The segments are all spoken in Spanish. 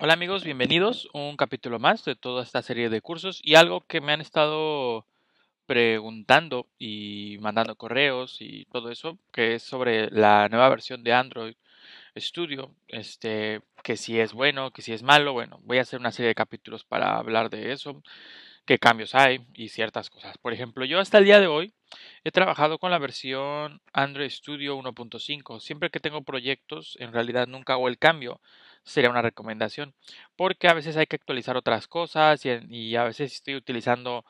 Hola amigos, bienvenidos. a Un capítulo más de toda esta serie de cursos y algo que me han estado preguntando y mandando correos y todo eso, que es sobre la nueva versión de Android Studio, este, que si es bueno, que si es malo, bueno, voy a hacer una serie de capítulos para hablar de eso, qué cambios hay y ciertas cosas. Por ejemplo, yo hasta el día de hoy he trabajado con la versión Android Studio 1.5. Siempre que tengo proyectos, en realidad nunca hago el cambio sería una recomendación. Porque a veces hay que actualizar otras cosas y, a veces estoy utilizando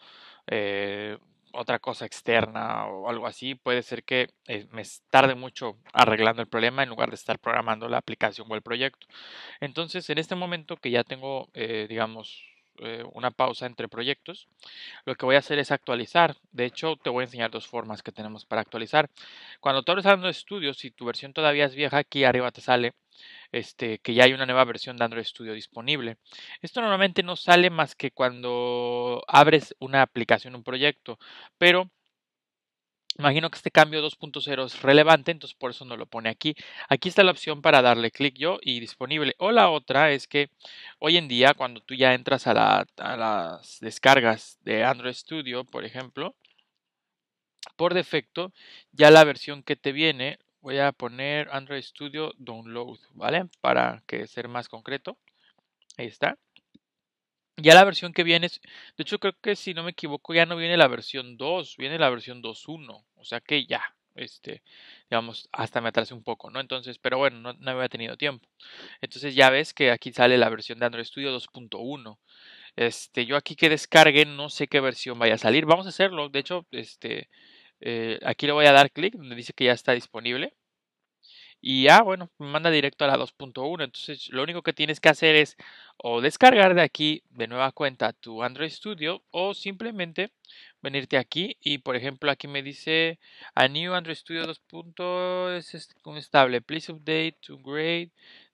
eh, otra cosa externa o algo así, puede ser que eh, me tarde mucho arreglando el problema en lugar de estar programando la aplicación o el proyecto. Entonces, en este momento que ya tengo, eh, digamos, eh, una pausa entre proyectos, lo que voy a hacer es actualizar. De hecho, te voy a enseñar dos formas que tenemos para actualizar. Cuando tú abres Android Studio, si tu versión todavía es vieja, aquí arriba te sale este, que ya hay una nueva versión de Android Studio disponible. Esto normalmente no sale más que cuando abres una aplicación, un proyecto, pero Imagino que este cambio 2.0 es relevante, entonces por eso no lo pone aquí. Aquí está la opción para darle clic yo y disponible. O la otra es que hoy en día cuando tú ya entras a, las descargas de Android Studio, por ejemplo, por defecto ya la versión que te viene, voy a poner Android Studio Download, ¿vale? Para que ser más concreto. Ahí está. Ya la versión que viene, es, de hecho creo que si no me equivoco ya no viene la versión 2, viene la versión 2.1, o sea que ya, este, digamos, hasta me atrasé un poco, ¿no? Entonces, pero bueno, no, no había tenido tiempo. Entonces ya ves que aquí sale la versión de Android Studio 2.1. Este, yo aquí que descargue, no sé qué versión vaya a salir. Vamos a hacerlo, de hecho, este, eh, aquí le voy a dar clic donde dice que ya está disponible y ah, bueno, me manda directo a la 2.1. Entonces, lo único que tienes que hacer es o descargar de aquí de nueva cuenta tu Android Studio o simplemente venirte aquí y, por ejemplo, aquí me dice a new Android Studio Es este, un estable. Please update to grade.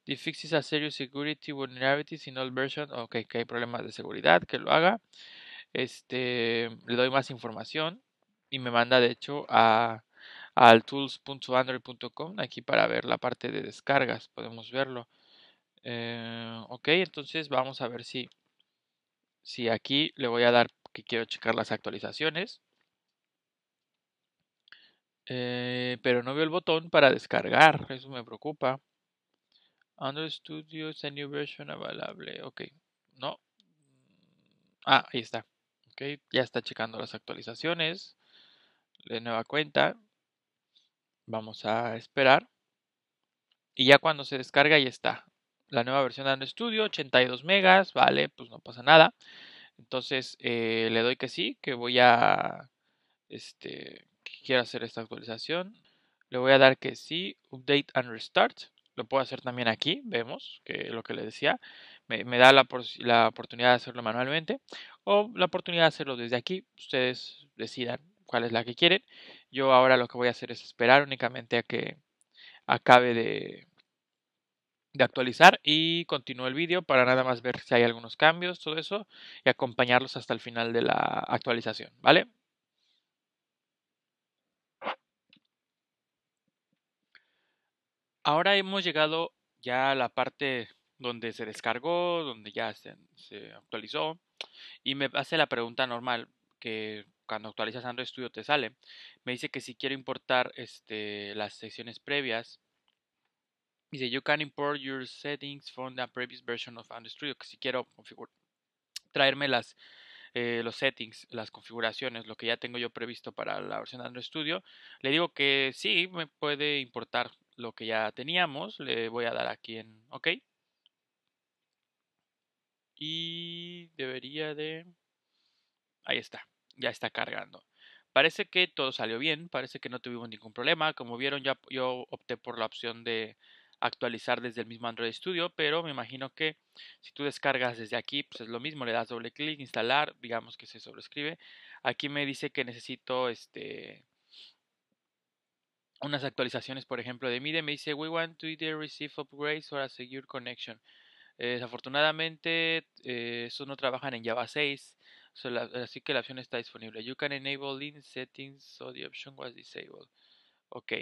The fixes a serious security vulnerabilities in all versions. Ok, que hay problemas de seguridad, que lo haga. Este, le doy más información y me manda de hecho a al tools.android.com aquí para ver la parte de descargas podemos verlo eh, ok entonces vamos a ver si si aquí le voy a dar que quiero checar las actualizaciones eh, pero no veo el botón para descargar eso me preocupa Android Studio is a new version available ok no ah ahí está ok ya está checando las actualizaciones de nueva cuenta Vamos a esperar. Y ya cuando se descarga, ya está. La nueva versión de Android Studio, 82 megas, vale, pues no pasa nada. Entonces eh, le doy que sí, que voy a. Este. Que quiero hacer esta actualización. Le voy a dar que sí, update and restart. Lo puedo hacer también aquí, vemos que lo que le decía. Me, da la, la oportunidad de hacerlo manualmente o la oportunidad de hacerlo desde aquí. Ustedes decidan cuál es la que quieren. Yo ahora lo que voy a hacer es esperar únicamente a que acabe de, de actualizar y continúo el vídeo para nada más ver si hay algunos cambios, todo eso, y acompañarlos hasta el final de la actualización, ¿vale? Ahora hemos llegado ya a la parte donde se descargó, donde ya se, se actualizó, y me hace la pregunta normal, que cuando actualizas Android Studio te sale. Me dice que si quiero importar este, las secciones previas, dice you can import your settings from the previous version of Android Studio. Que si quiero traerme eh, los settings, las configuraciones, lo que ya tengo yo previsto para la versión de Android Studio, le digo que sí, me puede importar lo que ya teníamos. Le voy a dar aquí en OK. Y debería de... Ahí está ya está cargando. Parece que todo salió bien, parece que no tuvimos ningún problema. Como vieron, ya yo opté por la opción de actualizar desde el mismo Android Studio, pero me imagino que si tú descargas desde aquí, pues es lo mismo, le das doble clic, instalar, digamos que se sobrescribe. Aquí me dice que necesito este unas actualizaciones, por ejemplo, de MIDI, me dice we want to either receive upgrades or a secure connection. Eh, desafortunadamente, eh, eso no trabajan en Java 6 eh, así que la opción está disponible. You can enable in settings so the option was disabled. Ok.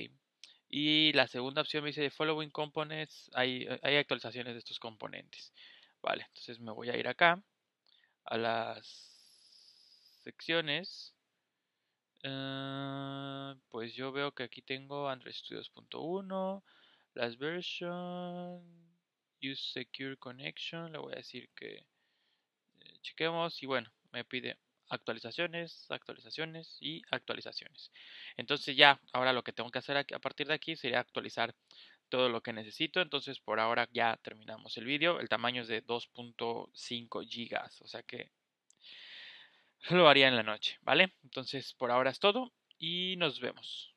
Y la segunda opción me dice following components. Hay, eh, actualizaciones de estos componentes. Vale, entonces me voy a ir acá a las secciones. Eh, pues yo veo que aquí tengo Android Studios 2.1 las version, use secure connection, le voy a decir que chequemos y bueno, me pide actualizaciones, actualizaciones y actualizaciones. Entonces ya, ahora lo que tengo que hacer a partir de aquí sería actualizar todo lo que necesito. Entonces por ahora ya terminamos el vídeo. El tamaño es de 2.5 gigas, o sea que lo haría en la noche, ¿vale? Entonces por ahora es todo y nos vemos.